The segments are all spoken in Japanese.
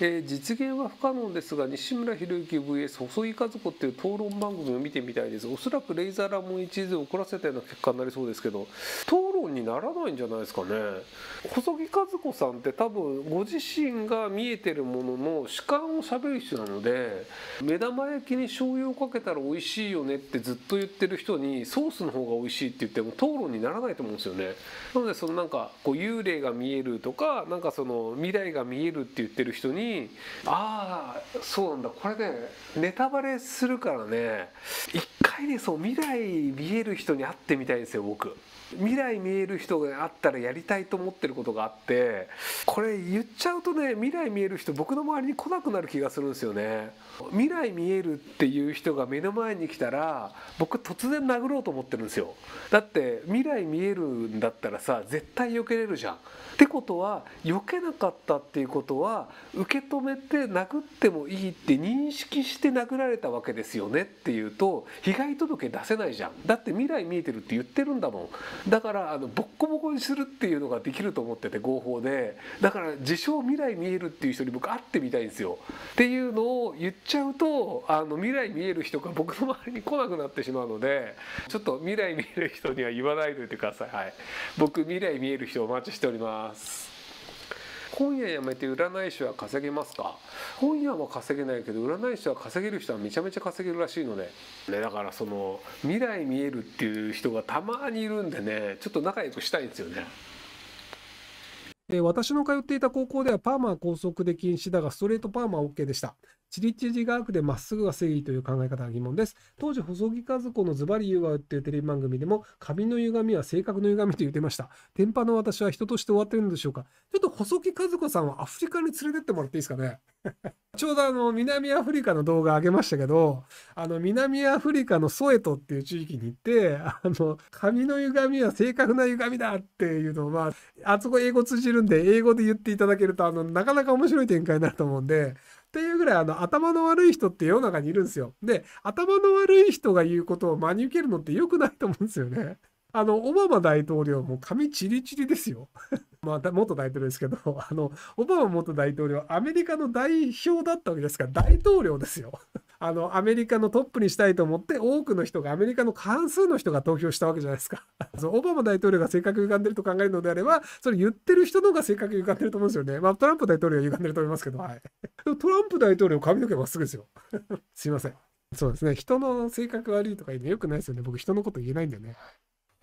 えー、実現は不可能ですが西村博之 VS 細井和子っていう討論番組を見てみたいですおそらくレイザーラモン一途を怒らせたような結果になりそうですけど討論にならないんじゃないですかね細木和子さんって多分ご自身が見えてるものの主観をしゃべる人なので目玉焼きに醤油をかけたら美味しいよねってずっと言ってる人にソースの方が美味しいって言っても討論にならないと思うんですよねなのでそのなんかこう幽霊が見えるとかなんかその未来が見えるって言ってる人にああそうなんだこれねネタバレするからね一回ねそう未来見える人に会ってみたいんですよ僕。未来見える人があったらやりたいと思ってることがあってこれ言っちゃうとね未来見える人僕の周りに来なくなる気がするんですよね未来見えるっていう人が目の前に来たら僕突然殴ろうと思ってるんですよだって未来見えるんだったらさ絶対避けれるじゃんってことは避けなかったっていうことは受け止めて殴ってもいいって認識して殴られたわけですよねっていうと被害届出せないじゃんだって未来見えてるって言ってるんだもんだからあのボッコボコにするっていうのができると思ってて合法でだから自称未来見えるっていう人に僕会ってみたいんですよっていうのを言っちゃうとあの未来見える人が僕の周りに来なくなってしまうのでちょっと未来見える人には言わないでおいてくださいはい僕未来見える人お待ちしております今夜やめて占い師は稼げますか本屋は稼げないけど占い師は稼げる人はめちゃめちゃ稼げるらしいので、ね、だからその未来見えるっていう人がたまにいるんでねちょっと仲良くしたいんですよね。で私の通っていた高校ではパーマは高速で禁止だがストレートパーマは OK でした。チリチリ学でまっすぐが正義という考え方が疑問です。当時、細木和子のズバリ言うわうっていうテレビ番組でも、髪の歪みは性格の歪みと言ってました。天パの私は人として終わってるんでしょうか。ちょっと細木和子さんはアフリカに連れてってもらっていいですかね。ちょうどあの南アフリカの動画上げましたけど、あの南アフリカのソエトっていう地域に行って、あの髪の歪みは正確な歪みだっていうのは、あそこ英語通じるんで、英語で言っていただけると、あのなかなか面白い展開になると思うんで、っていうぐらいあの頭の悪い人って世の中にいるんですよ。で、頭の悪い人が言うことを真に受けるのって良くないと思うんですよね。あの、オバマ大統領も髪チリチリですよ。まあ、元大統領ですけど、あの、オバマ元大統領、アメリカの代表だったわけですから、大統領ですよ。あのアメリカのトップにしたいと思って多くの人がアメリカの半数の人が投票したわけじゃないですか オバマ大統領が性格歪んでると考えるのであればそれ言ってる人の方が性格歪んでると思うんですよねまあトランプ大統領は歪んでると思いますけど、はい、トランプ大統領髪の毛まっすぐですよ すいませんそうですね人の性格悪いとか言うのよくないですよね僕人のこと言えないんでね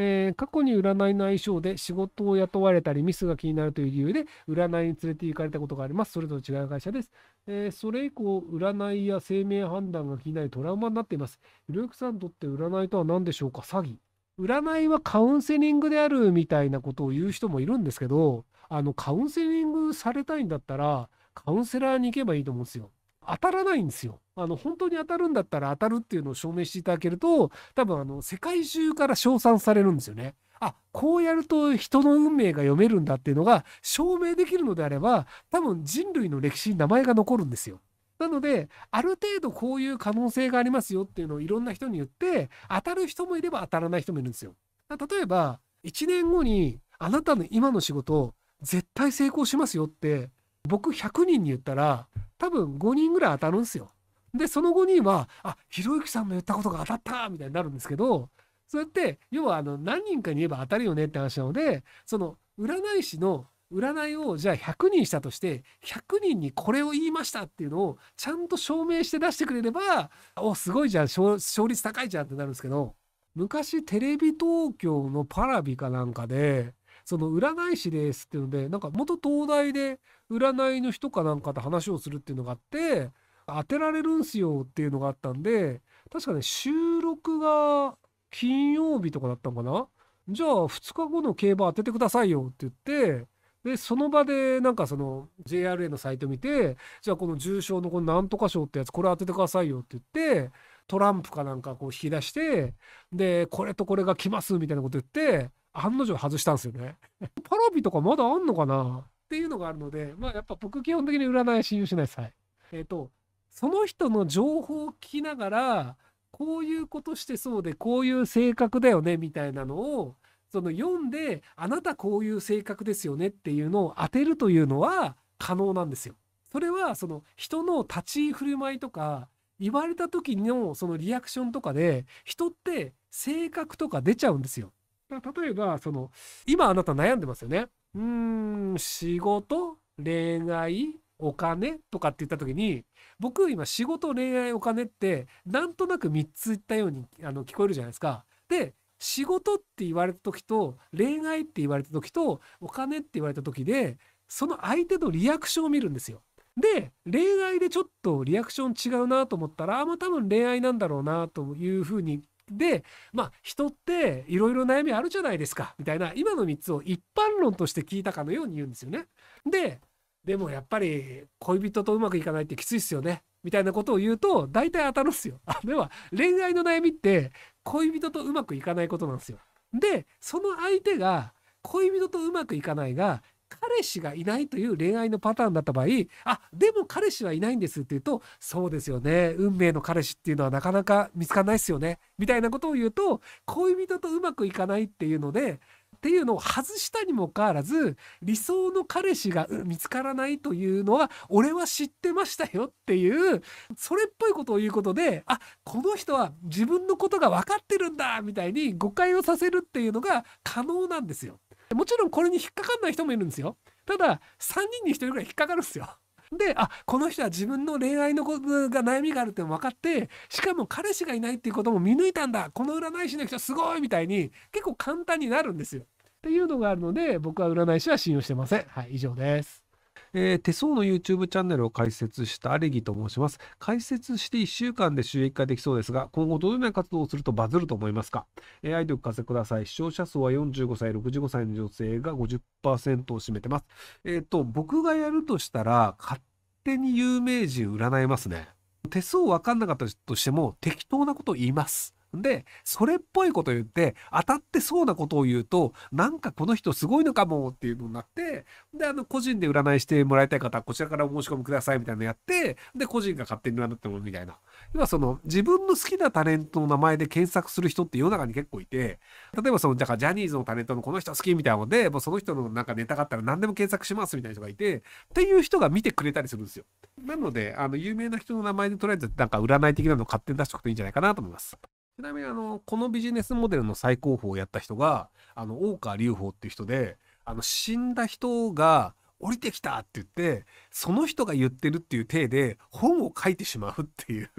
えー、過去に占いの相性で仕事を雇われたりミスが気になるという理由で占いに連れて行かれたことがあります。それと違う会社です。えー、それ以降、占いや生命判断が気になりトラウマになっています。ひろゆきさんにとって占いとは何でしょうか詐欺。占いはカウンセリングであるみたいなことを言う人もいるんですけど、あの、カウンセリングされたいんだったら、カウンセラーに行けばいいと思うんですよ。当たらないんですよ。あの、本当に当たるんだったら当たるっていうのを証明していただけると、多分あの、世界中から称賛されるんですよね。あ、こうやると人の運命が読めるんだっていうのが証明できるのであれば、多分人類の歴史に名前が残るんですよ。なので、ある程度こういう可能性がありますよっていうのをいろんな人に言って、当たる人もいれば当たらない人もいるんですよ。例えば、1年後にあなたの今の仕事、絶対成功しますよって、僕100人に言ったら、多分5人ぐらい当たるんですよ。でその後にはあひろゆきさんの言ったことが当たったみたいになるんですけどそれって要はあの何人かに言えば当たるよねって話なのでその占い師の占いをじゃあ100人したとして100人にこれを言いましたっていうのをちゃんと証明して出してくれればおすごいじゃん勝率高いじゃんってなるんですけど昔テレビ東京のパラビかなんかでその占い師ですっていうのでなんか元東大で占いの人かなんかと話をするっていうのがあって当てられるんすよっていうのがあったんで、確かね、収録が金曜日とかだったのかなじゃあ2日後の競馬当ててくださいよって言って、で、その場でなんかその JRA のサイト見て、じゃあこの重賞のこのなんとか賞ってやつこれ当ててくださいよって言って、トランプかなんかこう引き出して、で、これとこれが来ますみたいなこと言って、案の定外したんですよね。パラビとかまだあんのかなっていうのがあるので、まあやっぱ僕基本的に占い信用しないです。はい。えっ、ー、と、その人の情報を聞きながらこういうことしてそうでこういう性格だよねみたいなのをその読んであなたこういう性格ですよねっていうのを当てるというのは可能なんですよ。それはその人の立ち居振る舞いとか言われた時のそのリアクションとかで人って性格とか出ちゃうんですよ。だから例えばその今あなた悩んでますよね。うーん仕事恋愛お金とかって言った時に、僕今仕事、恋愛、お金って、なんとなく3つ言ったようにあの聞こえるじゃないですか。で、仕事って言われた時と、恋愛って言われた時と、お金って言われた時で、その相手のリアクションを見るんですよ。で、恋愛でちょっとリアクション違うなと思ったら、あ、まあ多分恋愛なんだろうなというふうにで、まあ、人っていろいろ悩みあるじゃないですか、みたいな、今の3つを一般論として聞いたかのように言うんですよね。で、でもやっぱり恋人とうまくいかないってきついっすよね。みたいなことを言うと、大体当たるんすよ。あ、では、恋愛の悩みって恋人とうまくいかないことなんですよ。で、その相手が恋人とうまくいかないが、彼氏がいないという恋愛のパターンだった場合、あ、でも彼氏はいないんですって言うと、そうですよね。運命の彼氏っていうのはなかなか見つかんないっすよね。みたいなことを言うと、恋人とうまくいかないっていうので、っていうのを外したにもかかわらず理想の彼氏が見つからないというのは俺は知ってましたよっていうそれっぽいことを言うことであこの人は自分のことが分かってるんだみたいに誤解をさせるっていうのが可能なんですよ。もちろんこれに引っかかんない人もいるんですよ。ただ3人に1人ぐらい引っかかるんですよ。であこの人は自分の恋愛のことが悩みがあるって分かってしかも彼氏がいないっていうことも見抜いたんだこの占い師の人すごいみたいに結構簡単になるんですよ。っていうのがあるので僕は占い師は信用してません。はい以上です。えー、手相の YouTube チャンネルを開設したアレギと申します。開設して1週間で収益化できそうですが、今後どのような活動をするとバズると思いますか、?AI アお聞かせください。視聴者数は45歳、65歳の女性が50%を占めてます。えっ、ー、と、僕がやるとしたら、勝手に有名人占いますね。手相分かんなかったとしても、適当なこと言います。で、それっぽいこと言って、当たってそうなことを言うと、なんかこの人すごいのかもっていうのになって、で、あの、個人で占いしてもらいたい方はこちらからお申し込みくださいみたいなのやって、で、個人が勝手に占ってもらうみたいな。要はその、自分の好きなタレントの名前で検索する人って世の中に結構いて、例えばその、じゃあ、ジャニーズのタレントのこの人好きみたいなので、もうその人のなんかネタがあったら何でも検索しますみたいな人がいて、っていう人が見てくれたりするんですよ。なので、あの、有名な人の名前でとりあえずなんか占い的なのを勝手に出しておくといいんじゃないかなと思います。ちなみにあのこのビジネスモデルの最高峰をやった人があの大川隆法っていう人であの死んだ人が降りてきたって言ってその人が言ってるっていう体で本を書いてしまうっていう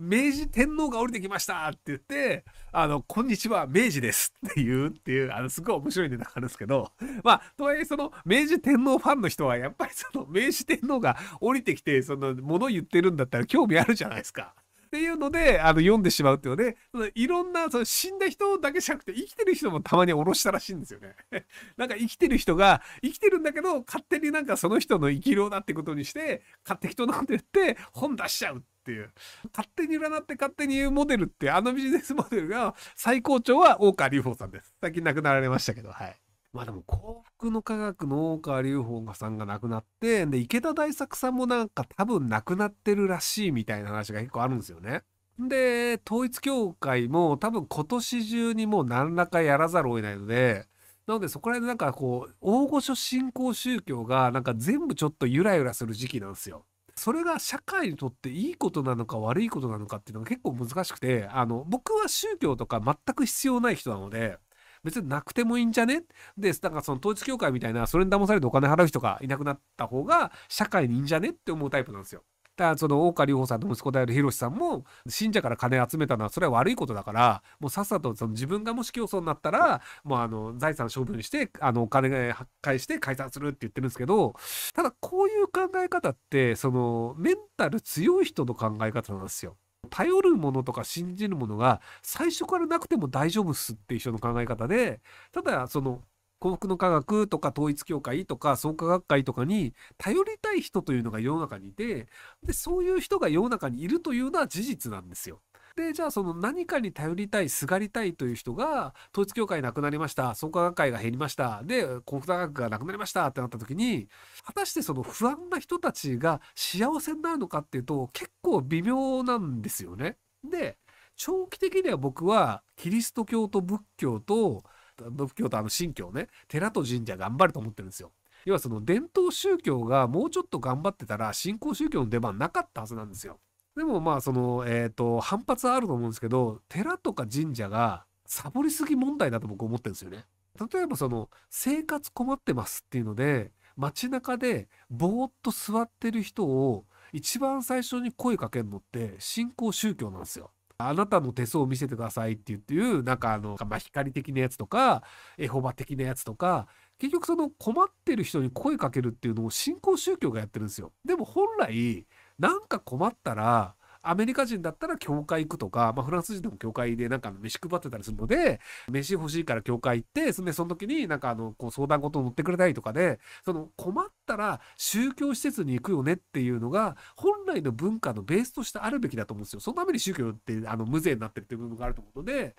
明治天皇が降りてきましたって言ってあのこんにちは明治ですって言うっていうあのすごい面白いネタがあるんですけどまあとはいえその明治天皇ファンの人はやっぱりその明治天皇が降りてきてその物言ってるんだったら興味あるじゃないですか。っていうので、あの、読んでしまうっていうので、いろんな、その死んだ人だけじゃなくて、生きてる人もたまにおろしたらしいんですよね。なんか生きてる人が、生きてるんだけど、勝手になんかその人の生きうだってことにして、勝手人のこと言って、本出しちゃうっていう。勝手に占って勝手に言うモデルって、あのビジネスモデルが、最高潮は大川隆法さんです。最近亡くなられましたけど、はい。まあでも幸福の科学の大川隆法さんが亡くなって、で、池田大作さんもなんか多分亡くなってるらしいみたいな話が結構あるんですよね。で、統一教会も多分今年中にもう何らかやらざるを得ないので、なのでそこら辺でなんかこう、大御所信仰宗教がなんか全部ちょっとゆらゆらする時期なんですよ。それが社会にとっていいことなのか悪いことなのかっていうのが結構難しくて、あの、僕は宗教とか全く必要ない人なので、別になくてもいいんじゃねで、なんかその統一教会みたいな、それに騙されてお金払う人がいなくなった方が、社会にいいんじゃねって思うタイプなんですよ。だからその大川隆法さんの息子であるろしさんも信者から金集めたのはそれは悪いことだからもうさっさとその自分がもし競争になったらもうあの財産処分してあのお金返して解散するって言ってるんですけどただこういう考え方ってそのメンタル強い人の考え方なんですよ。頼るものとか信じるものが最初からなくても大丈夫っすっていう人の考え方で、ただその幸福の科学とか統一教会とか創価学会とかに頼りたい人というのが世の中にいて、で、そういう人が世の中にいるというのは事実なんですよ。でじゃあその何かに頼りたいすがりたいという人が統一教会なくなりました創価学会が減りましたで国大学がなくなりましたってなった時に果たしてその不安な人たちが幸せになるのかっていうと結構微妙なんですよね。で長期的には僕はキリスト教と仏教と仏教とあの神教ね寺と神社頑張ると思ってるんですよ。要はその伝統宗教がもうちょっと頑張ってたら新興宗教の出番なかったはずなんですよ。でもまあその、えー、と反発はあると思うんですけど寺とか神社がサボりすぎ問題だと僕思ってるんですよね。例えばその生活困ってますっていうので街中でぼーっと座ってる人を一番最初に声かけるのって新興宗教なんですよ。あなたの手相を見せてくださいっていうなんかあの、まあ、光的なやつとかエホバ的なやつとか結局その困ってる人に声かけるっていうのを新興宗教がやってるんですよ。でも本来なんか困ったら、アメリカ人だったら教会行くとか、まあ、フランス人でも教会でなんか飯配ってたりするので、飯欲しいから教会行って、そんでその時になんかあの、こう相談事を乗ってくれたりとかで、その困ったら宗教施設に行くよねっていうのが、本来の文化のベースとしてあるべきだと思うんですよ。そのために宗教ってあの無税になってるっていう部分があると思うので、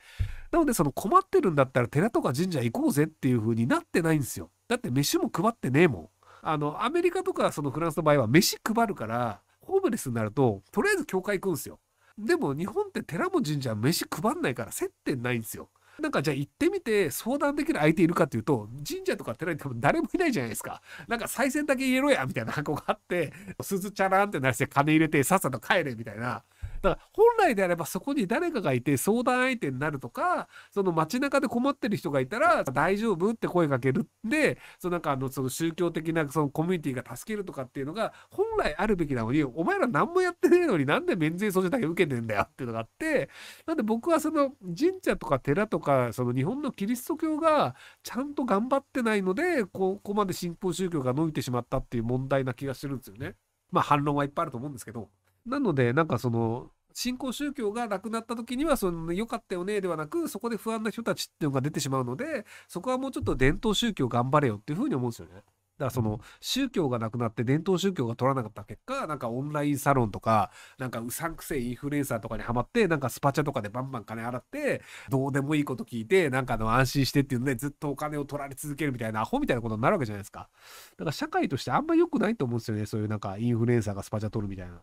なのでその困ってるんだったら寺とか神社行こうぜっていう風になってないんですよ。だって飯も配ってねえもん。あの、アメリカとかそのフランスの場合は飯配るから、ホームレスになると、とりあえず教会行くんですよ。でも日本って寺も神社飯配んないから接点ないんですよ。なんかじゃあ行ってみて相談できる相手いるかっていうと、神社とか寺に多分誰もいないじゃないですか。なんか再選だけ言えろやみたいな箱があって、鈴ちゃらんってなして金入れてさっさと帰れみたいな。だから本来であればそこに誰かがいて相談相手になるとか、その街中で困ってる人がいたら大丈夫って声かけるんで、そのなんかあのその宗教的なそのコミュニティが助けるとかっていうのが本来あるべきなのに、お前ら何もやってねえのになんで免税措置だけ受けてんだよっていうのがあって、なんで僕はその神社とか寺とか、その日本のキリスト教がちゃんと頑張ってないので、ここまで信仰宗教が伸びてしまったっていう問題な気がするんですよね。まあ反論はいっぱいあると思うんですけど。なので、なんかその、新興宗教がなくなった時には、その、良かったよね、ではなく、そこで不安な人たちっていうのが出てしまうので、そこはもうちょっと伝統宗教頑張れよっていうふうに思うんですよね。だからその宗教がなくなって伝統宗教が取らなかった結果なんかオンラインサロンとかなんかうさんくせえインフルエンサーとかにはまってなんかスパチャとかでバンバン金払ってどうでもいいこと聞いてなんかの安心してっていうのでずっとお金を取られ続けるみたいなアホみたいなことになるわけじゃないですかだから社会としてあんま良くないと思うんですよねそういうなんかインフルエンサーがスパチャ取るみたいな。